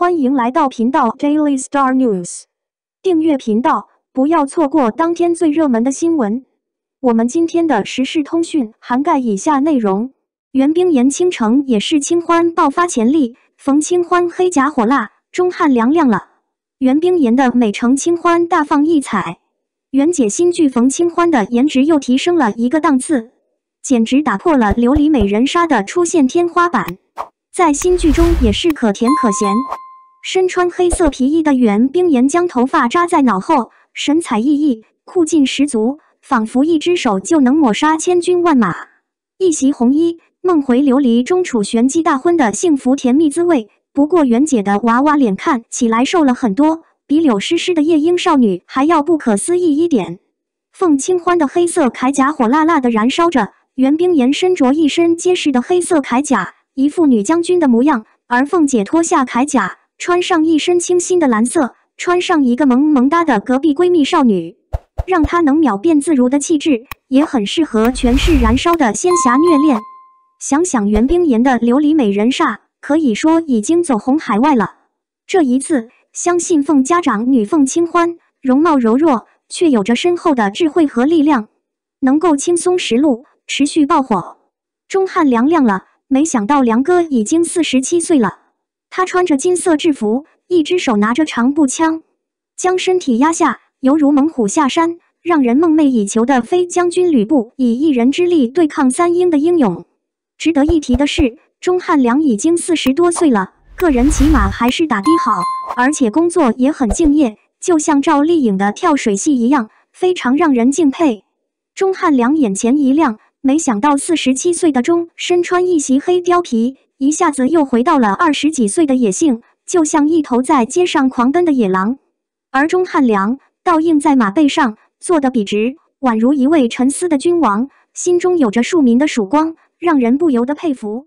欢迎来到频道 Daily Star News，订阅频道，不要错过当天最热门的新闻。我们今天的时事通讯涵盖以下内容：袁冰妍倾城也是清欢爆发潜力，冯清欢黑甲火辣，钟汉良亮了。袁冰妍的美成清欢大放异彩，袁姐新剧冯清欢的颜值又提升了一个档次，简直打破了琉璃美人杀的出现天花板。在新剧中也是可甜可咸。身穿黑色皮衣的袁冰妍将头发扎在脑后，神采奕奕，酷劲十足，仿佛一只手就能抹杀千军万马。一袭红衣，梦回琉璃中楚玄机大婚的幸福甜蜜滋味。不过袁姐的娃娃脸看起来瘦了很多，比柳诗诗的夜莺少女还要不可思议一点。凤清欢的黑色铠甲火辣辣的燃烧着，袁冰妍身着一身结实的黑色铠甲，一副女将军的模样，而凤姐脱下铠甲。穿上一身清新的蓝色，穿上一个萌萌哒的隔壁闺蜜少女，让她能秒变自如的气质，也很适合全是燃烧的仙侠虐恋。想想袁冰妍的琉璃美人煞，可以说已经走红海外了。这一次，相信凤家长女凤清欢，容貌柔弱，却有着深厚的智慧和力量，能够轻松识路，持续爆火。钟汉良亮了，没想到梁哥已经四十七岁了。他穿着金色制服，一只手拿着长步枪，将身体压下，犹如猛虎下山，让人梦寐以求的飞将军吕布以一人之力对抗三英的英勇。值得一提的是，钟汉良已经四十多岁了，个人起码还是打的好，而且工作也很敬业，就像赵丽颖的跳水戏一样，非常让人敬佩。钟汉良眼前一亮，没想到四十七岁的钟身穿一袭黑貂皮。一下子又回到了二十几岁的野性，就像一头在街上狂奔的野狼；而钟汉良倒映在马背上，坐得笔直，宛如一位沉思的君王，心中有着庶民的曙光，让人不由得佩服。